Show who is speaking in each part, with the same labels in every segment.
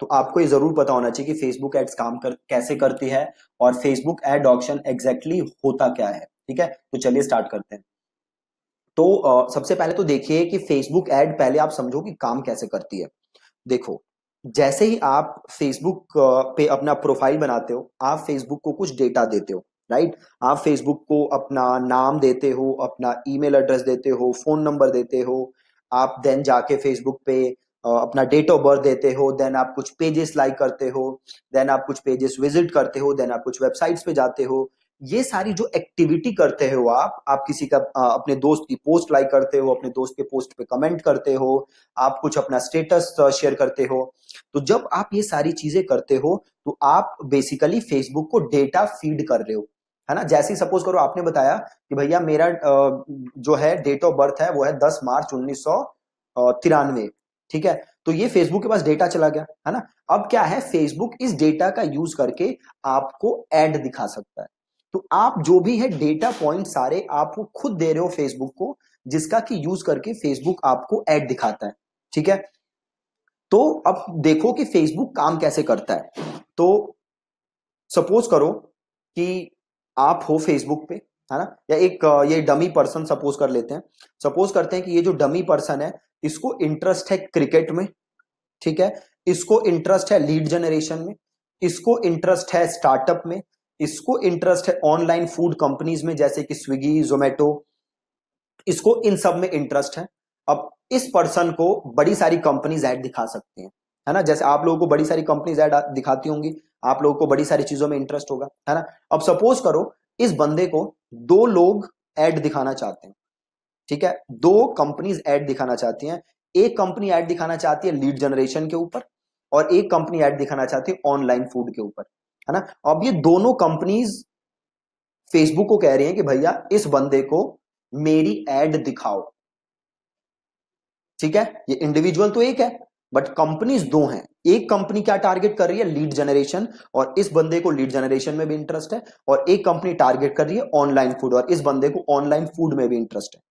Speaker 1: तो आपको ये जरूर पता होना चाहिए कि फेसबुक एड्स काम कर कैसे करती है और फेसबुक एड ऑप्शन एग्जैक्टली होता क्या है ठीक है तो चलिए स्टार्ट करते हैं तो आ, सबसे पहले तो देखिए कि फेसबुक एड पहले आप समझो कि काम कैसे करती है देखो जैसे ही आप फेसबुक पे अपना प्रोफाइल बनाते हो आप फेसबुक को कुछ डेटा देते हो राइट आप फेसबुक को अपना नाम देते हो अपना ईमेल एड्रेस देते हो फोन नंबर देते हो आप देन जाके फेसबुक पे अपना डेट ऑफ बर्थ देते हो देन आप कुछ पेजेस लाइक करते हो देन आप कुछ पेजेस विजिट करते हो देन आप कुछ वेबसाइट्स पे जाते हो ये सारी जो एक्टिविटी करते हो आप आप किसी का अपने दोस्त की पोस्ट लाइक करते हो अपने दोस्त के पोस्ट पे कमेंट करते हो आप कुछ अपना स्टेटस शेयर करते हो तो जब आप ये सारी चीजें करते हो तो आप बेसिकली फेसबुक को डेटा फीड कर रहे हो है ना जैसे सपोज करो आपने बताया कि भैया मेरा जो है डेट ऑफ बर्थ है वो है दस मार्च उन्नीस तिरानवे ठीक है तो ये फेसबुक के पास डेटा चला गया है ना अब क्या है फेसबुक इस डेटा का यूज करके आपको एड दिखा सकता है तो आप जो भी है डेटा पॉइंट सारे आपको खुद दे रहे हो फेसबुक को जिसका कि यूज करके फेसबुक आपको एड दिखाता है ठीक है तो अब देखो कि फेसबुक काम कैसे करता है तो सपोज करो कि आप हो फेसबुक पे है ना या एक ये डमी पर्सन सपोज कर लेते हैं सपोज करते हैं कि ये जो डमी पर्सन है इसको इंटरेस्ट है क्रिकेट में ठीक है इसको इंटरेस्ट है लीड जनरेशन में इसको इंटरेस्ट है स्टार्टअप में इसको इंटरेस्ट है ऑनलाइन फूड कंपनीज में जैसे कि स्विगी जोमेटो इसको इन सब में इंटरेस्ट है अब इस पर्सन को बड़ी सारी कंपनीज ऐड दिखा सकते हैं है ना जैसे आप लोगों को बड़ी सारी कंपनीज ऐड दिखाती होंगी आप लोगों को बड़ी सारी चीजों में इंटरेस्ट होगा है ना अब सपोज करो इस बंदे को दो लोग ऐड दिखाना चाहते हैं ठीक है दो कंपनीज एड दिखाना चाहती हैं एक कंपनी एड दिखाना चाहती है लीड जनरेशन के ऊपर और एक कंपनी एड दिखाना चाहती है ऑनलाइन फूड के ऊपर है ना अब ये दोनों कंपनीज फेसबुक को कह रही हैं कि भैया इस बंदे को मेरी एड दिखाओ ठीक है ये इंडिविजुअल तो एक है बट कंपनीज दो हैं एक कंपनी क्या टारगेट कर रही है लीड जनरेशन और इस बंदे को लीड जनरेशन में भी इंटरेस्ट है और एक कंपनी टारगेट कर रही है ऑनलाइन फूड और इस बंदे को ऑनलाइन फूड में भी इंटरेस्ट है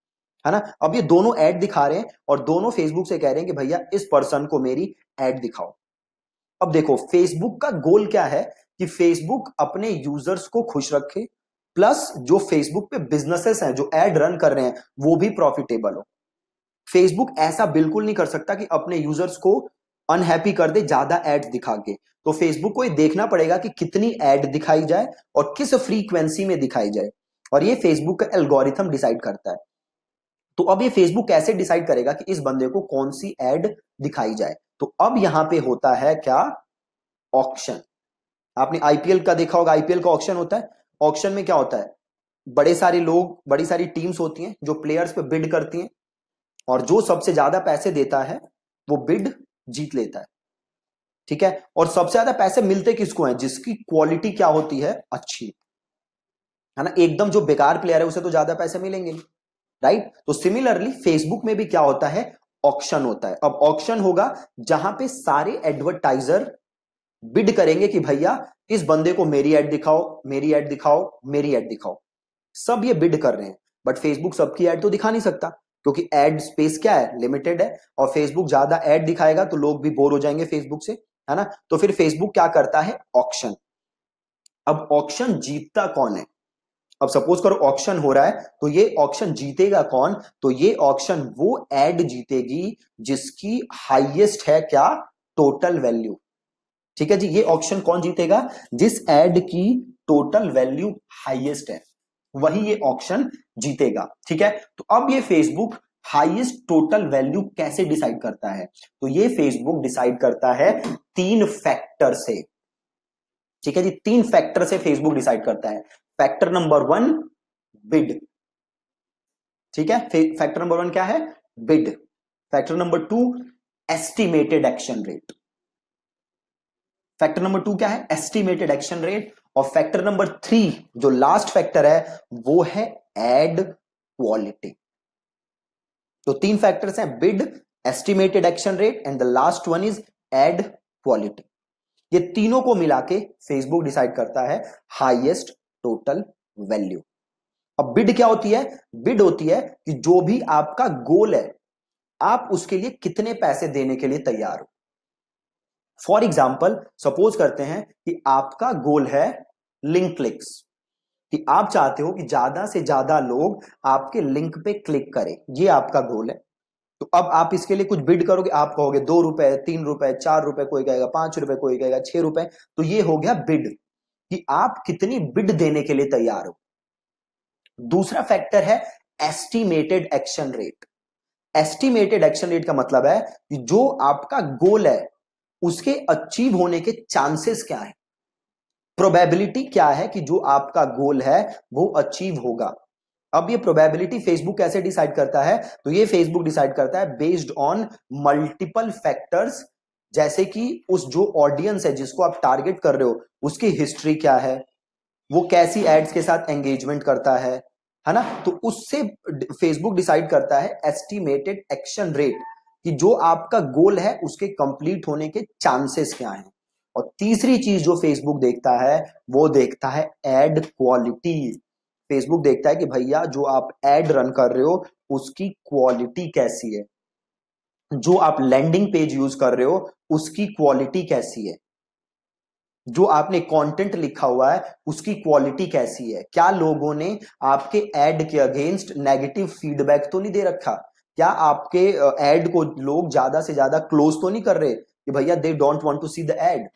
Speaker 1: है ना अब ये दोनों ऐड दिखा रहे हैं और दोनों फेसबुक से कह रहे हैं कि भैया इस पर्सन को मेरी ऐड दिखाओ अब देखो फेसबुक का गोल क्या है कि फेसबुक अपने यूजर्स को खुश रखे प्लस जो फेसबुक पे बिजनेसेस हैं जो एड रन कर रहे हैं वो भी प्रॉफिटेबल हो फेसबुक ऐसा बिल्कुल नहीं कर सकता कि अपने यूजर्स को अनहैप्पी कर दे ज्यादा एड दिखा के तो फेसबुक को ये देखना पड़ेगा कि कितनी एड दिखाई जाए और किस फ्रीक्वेंसी में दिखाई जाए और ये फेसबुक का एल्गोरिथम डिसाइड करता है तो अब ये फेसबुक कैसे डिसाइड करेगा कि इस बंदे को कौन सी एड दिखाई जाए तो अब यहां पे होता है क्या ऑक्शन आपने आईपीएल का देखा होगा आईपीएल का ऑक्शन होता है ऑक्शन में क्या होता है बड़े सारे लोग बड़ी सारी टीम्स होती हैं जो प्लेयर्स पे बिड करती हैं और जो सबसे ज्यादा पैसे देता है वो बिड जीत लेता है ठीक है और सबसे ज्यादा पैसे मिलते किसको हैं जिसकी क्वालिटी क्या होती है अच्छी है ना एकदम जो बेकार प्लेयर है उसे तो ज्यादा पैसे मिलेंगे नहीं राइट तो सिमिलरली फेसबुक में भी क्या होता है ऑक्शन होता है अब ऑक्शन होगा जहां पे सारे एडवर्टाइजर बिड करेंगे कि भैया इस बंदे को मेरी एड दिखाओ मेरी एड दिखाओ मेरी एड दिखाओ सब ये बिड कर रहे हैं बट फेसबुक सबकी एड तो दिखा नहीं सकता क्योंकि एड स्पेस क्या है लिमिटेड है और फेसबुक ज्यादा एड दिखाएगा तो लोग भी बोर हो जाएंगे फेसबुक से है ना तो फिर फेसबुक क्या करता है ऑप्शन अब ऑप्शन जीतता कौन है अब सपोज करो ऑक्शन हो रहा है तो ये ऑक्शन जीतेगा कौन तो ये ऑक्शन वो एड जीतेगी जिसकी हाईएस्ट है क्या टोटल वैल्यू ठीक है जी ये ऑक्शन कौन जीतेगा जिस एड की टोटल वैल्यू हाईएस्ट है वही ये ऑक्शन जीतेगा ठीक है तो अब ये फेसबुक हाईएस्ट टोटल वैल्यू कैसे डिसाइड करता है तो ये फेसबुक डिसाइड करता है तीन फैक्टर से ठीक है जी तीन फैक्टर से फेसबुक डिसाइड करता है फैक्टर नंबर वन बिड ठीक है फैक्टर नंबर वन क्या है bid factor number two estimated action rate factor number two क्या है एस्टिमेटेड एक्शन रेट और फैक्टर नंबर थ्री जो लास्ट फैक्टर है वो है एड क्वालिटी तो तीन फैक्टर्स हैं bid estimated action rate and the last one is ad quality ये तीनों को मिला के फेसबुक डिसाइड करता है हाइएस्ट टोटल वैल्यू अब बिड क्या होती है बिड होती है कि जो भी आपका गोल है आप उसके लिए कितने पैसे देने के लिए तैयार हो फॉर एग्जाम्पल सपोज करते हैं कि आपका गोल है लिंक क्लिक्स कि आप चाहते हो कि ज्यादा से ज्यादा लोग आपके लिंक पे क्लिक करें ये आपका गोल है तो अब आप इसके लिए कुछ बिड करोगे आप कहोगे दो रुपए तीन रुपए चार रुपए कोई कहेगा पांच रुपए कोई कहेगा छह रुपए तो ये हो गया बिड कि आप कितनी बिड देने के लिए तैयार हो दूसरा फैक्टर है estimated action rate estimated action rate का मतलब है कि जो आपका गोल है उसके अचीव होने के चांसेस क्या है प्रोबेबिलिटी क्या है कि जो आपका गोल है वो अचीव होगा अब ये प्रोबेबिलिटी फेसबुक कैसे डिसाइड करता है तो ये फेसबुक डिसाइड करता है बेस्ड ऑन मल्टीपल फैक्टर्स जैसे कि उस जो ऑडियंस है जिसको आप टारगेट कर रहे हो उसकी हिस्ट्री क्या है वो कैसी एड्स के साथ एंगेजमेंट करता है है ना तो उससे फेसबुक डिसाइड करता है एस्टिमेटेड एक्शन रेट कि जो आपका गोल है उसके कंप्लीट होने के चांसेस क्या हैं और तीसरी चीज जो फेसबुक देखता है वो देखता है एड क्वालिटी फेसबुक देखता है कि भैया जो आप एड रन कर रहे हो उसकी क्वालिटी कैसी है जो आप लैंडिंग पेज यूज कर रहे हो उसकी क्वालिटी कैसी है जो आपने कंटेंट लिखा हुआ है उसकी क्वालिटी कैसी है क्या लोगों ने आपके एड के अगेंस्ट नेगेटिव फीडबैक तो नहीं दे रखा क्या आपके एड को लोग ज्यादा से ज्यादा क्लोज तो नहीं कर रहे कि भैया they don't want to see the ad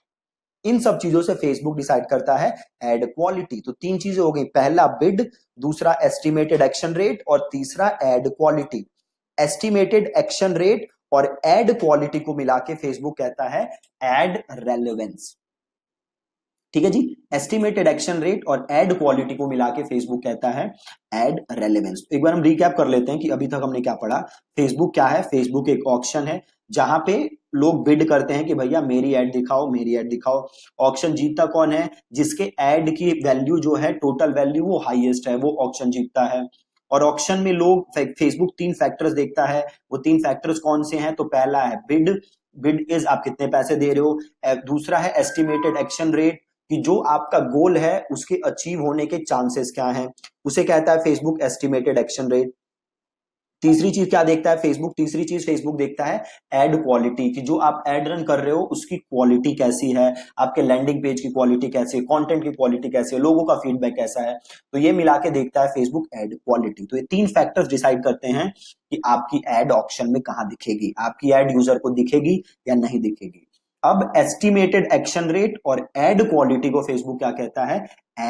Speaker 1: इन सब चीजों से फेसबुक डिसाइड करता है एड क्वालिटी तो तीन चीजें हो गई पहला बिड दूसरा एस्टिमेटेड एक्शन रेट और तीसरा ad quality estimated action rate और एड क्वालिटी को मिला के फेसबुक कहता है एड रेलिवेंस ठीक है जी एस्टिमेटेड एक्शन रेट और एड क्वालिटी को मिला के फेसबुक कहता है एड रेलिवेंस एक बार हम रिकैप कर लेते हैं कि अभी तक हमने क्या पढ़ा फेसबुक क्या है फेसबुक एक ऑप्शन है जहां पे लोग बिड करते हैं कि भैया मेरी एड दिखाओ मेरी एड दिखाओ ऑप्शन जीतता कौन है जिसके एड की वैल्यू जो है टोटल वैल्यू वो हाईएस्ट है वो ऑप्शन जीतता है और ऑप्शन में लोग फेसबुक तीन फैक्टर्स देखता है वो तीन फैक्टर्स कौन से हैं तो पहला है बिड बिड इज आप कितने पैसे दे रहे हो दूसरा है एस्टिमेटेड एक्शन रेट कि जो आपका गोल है उसके अचीव होने के चांसेस क्या हैं उसे कहता है फेसबुक एस्टिमेटेड एक्शन रेट तीसरी चीज क्या देखता है फेसबुक तीसरी चीज फेसबुक देखता है एड क्वालिटी कि जो आप एड रन कर रहे हो उसकी क्वालिटी कैसी है आपके लैंडिंग पेज की क्वालिटी कैसी है कॉन्टेंट की क्वालिटी कैसी है लोगों का फीडबैक कैसा है तो ये मिला के देखता है फेसबुक एड क्वालिटी तो ये तीन फैक्टर्स डिसाइड करते हैं कि आपकी एड ऑप्शन में कहा दिखेगी आपकी एड यूजर को दिखेगी या नहीं दिखेगी अब एस्टिमेटेड एक्शन रेट और एड क्वालिटी को फेसबुक क्या कहता है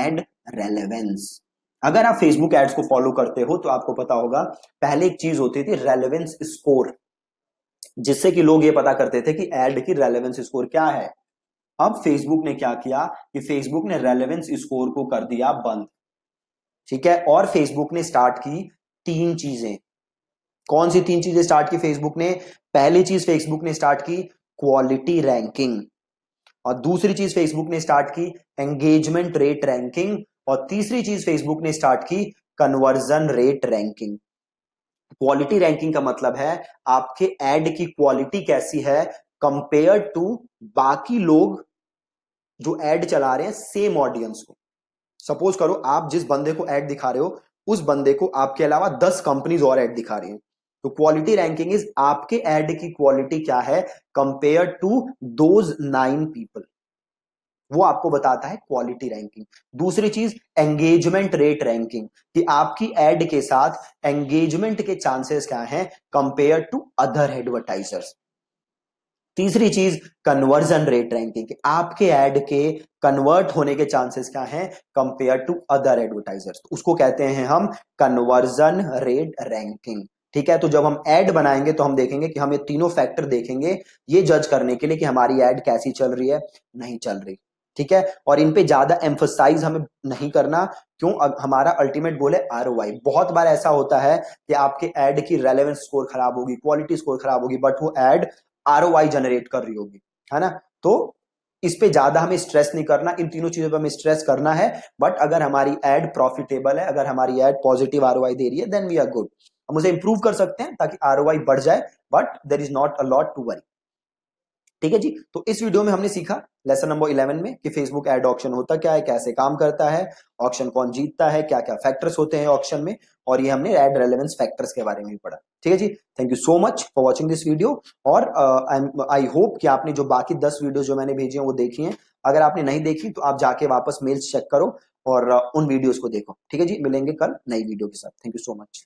Speaker 1: एड रेलेवेंस अगर आप फेसबुक एड्स को फॉलो करते हो तो आपको पता होगा पहले एक चीज होती थी रेलेवेंस स्कोर जिससे कि लोग ये पता करते थे कि एड की रेलेवेंस स्कोर क्या है अब फेसबुक ने क्या किया कि फेसबुक ने रेलेवेंस स्कोर को कर दिया बंद ठीक है और फेसबुक ने स्टार्ट की तीन चीजें कौन सी तीन चीजें स्टार्ट की फेसबुक ने पहली चीज फेसबुक ने स्टार्ट की क्वालिटी रैंकिंग और दूसरी चीज फेसबुक ने स्टार्ट की एंगेजमेंट रेट रैंकिंग और तीसरी चीज फेसबुक ने स्टार्ट की conversion rate ranking quality ranking का मतलब है आपके एड की क्वालिटी कैसी है कंपेयर टू बाकी लोग जो एड चला रहे हैं सेम ऑडियंस को सपोज करो आप जिस बंदे को एड दिखा रहे हो उस बंदे को आपके अलावा दस कंपनीज और एड दिखा रही हैं तो क्वालिटी रैंकिंग इज आपके एड की क्वालिटी क्या है compare to those nine people वो आपको बताता है क्वालिटी रैंकिंग दूसरी चीज एंगेजमेंट रेट रैंकिंग कि आपकी एड के साथ एंगेजमेंट के चांसेस क्या हैं कंपेयर टू अदर एडवर्टाइजर्स तीसरी चीज कन्वर्जन रेट रैंकिंग आपके एड के कन्वर्ट होने के चांसेस क्या हैं कंपेयर टू अदर एडवर्टाइजर्स उसको कहते हैं हम कन्वर्जन रेट रैंकिंग ठीक है तो जब हम एड बनाएंगे तो हम देखेंगे कि हम ये तीनों फैक्टर देखेंगे ये जज करने के लिए कि हमारी एड कैसी चल रही है नहीं चल रही ठीक है और इन पे ज्यादा एम्फोसाइज हमें नहीं करना क्यों हमारा अल्टीमेट गोल है आर बहुत बार ऐसा होता है कि आपके एड की रेलेवेंस स्कोर खराब होगी क्वालिटी स्कोर खराब होगी बट वो एड आर जनरेट कर रही होगी है ना तो इस पे ज्यादा हमें स्ट्रेस नहीं करना इन तीनों चीजों पर हमें स्ट्रेस करना है बट अगर हमारी एड प्रॉफिटेबल है अगर हमारी एड पॉजिटिव आर दे रही है देन वी आर गुड हम उसे इंप्रूव कर सकते हैं ताकि आर बढ़ जाए but there is not a lot to worry ठीक है जी तो इस वीडियो में हमने सीखा लेसन नंबर इलेवन में कि फेसबुक एड ऑप्शन होता क्या है कैसे काम करता है ऑप्शन कौन जीतता है क्या क्या फैक्टर्स होते हैं ऑप्शन में और ये हमने एड रेलेवेंस फैक्टर्स के बारे में भी पढ़ा ठीक है जी thank you so much for watching this video और आई uh, होप कि आपने जो बाकी दस वीडियो जो मैंने भेजी है वो देखी है अगर आपने नहीं देखी तो आप जाके वापस मेल्स चेक करो और uh, उन वीडियोज को देखो ठीक है जी मिलेंगे कल नई वीडियो के साथ थैंक यू सो मच